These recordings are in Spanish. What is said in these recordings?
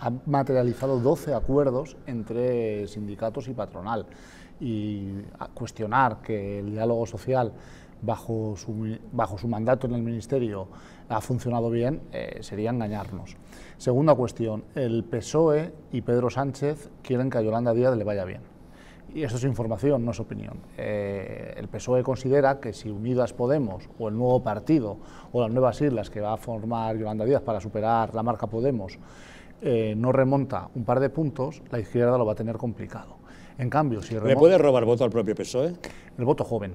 ha materializado 12 acuerdos entre sindicatos y patronal. Y cuestionar que el diálogo social bajo su, bajo su mandato en el Ministerio ha funcionado bien eh, sería engañarnos. Segunda cuestión, el PSOE y Pedro Sánchez quieren que a Yolanda Díaz le vaya bien y esto es información, no es opinión. Eh, el PSOE considera que si Unidas Podemos o el nuevo partido o las nuevas islas que va a formar Yolanda Díaz para superar la marca Podemos eh, no remonta un par de puntos, la izquierda lo va a tener complicado. En cambio, si ¿Le puede robar voto al propio PSOE? El voto joven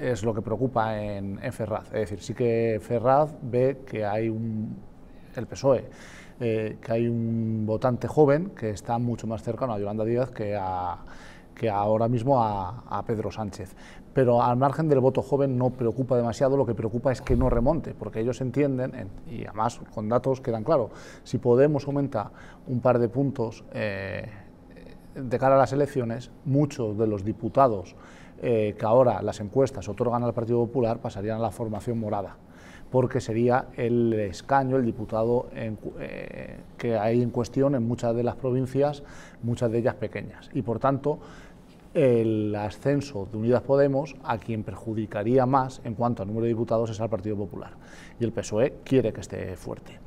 es lo que preocupa en, Ferraz. Es decir, sí que Ferraz ve que hay un... el PSOE eh, que hay un votante joven que está mucho más cercano a Yolanda Díaz que a, que ahora mismo a, Pedro Sánchez. Pero al margen del voto joven no preocupa demasiado, lo que preocupa es que no remonte, porque ellos entienden, y además con datos quedan claro, si Podemos aumentar un par de puntos eh, de cara a las elecciones, muchos de los diputados eh, que ahora las encuestas otorgan al Partido Popular pasarían a la formación morada, porque sería el escaño, el diputado eh, que hay en cuestión en muchas de las provincias, muchas de ellas pequeñas. Y por tanto, el ascenso de Unidas Podemos a quien perjudicaría más en cuanto al número de diputados es al Partido Popular. Y el PSOE quiere que esté fuerte.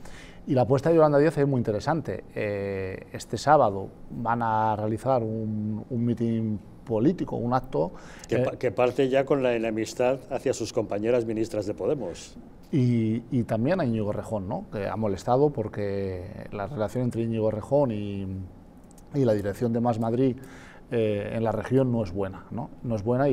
Y la apuesta de Yolanda Díaz es muy interesante. Eh, este sábado van a realizar un, un mitin político, un acto... Eh, que, parte ya con la enemistad hacia sus compañeras ministras de Podemos. Y, también a Íñigo Rejón, ¿no? que ha molestado porque la relación entre Íñigo Rejón y, la dirección de Más Madrid eh, en la región no es buena. ¿no? no es buena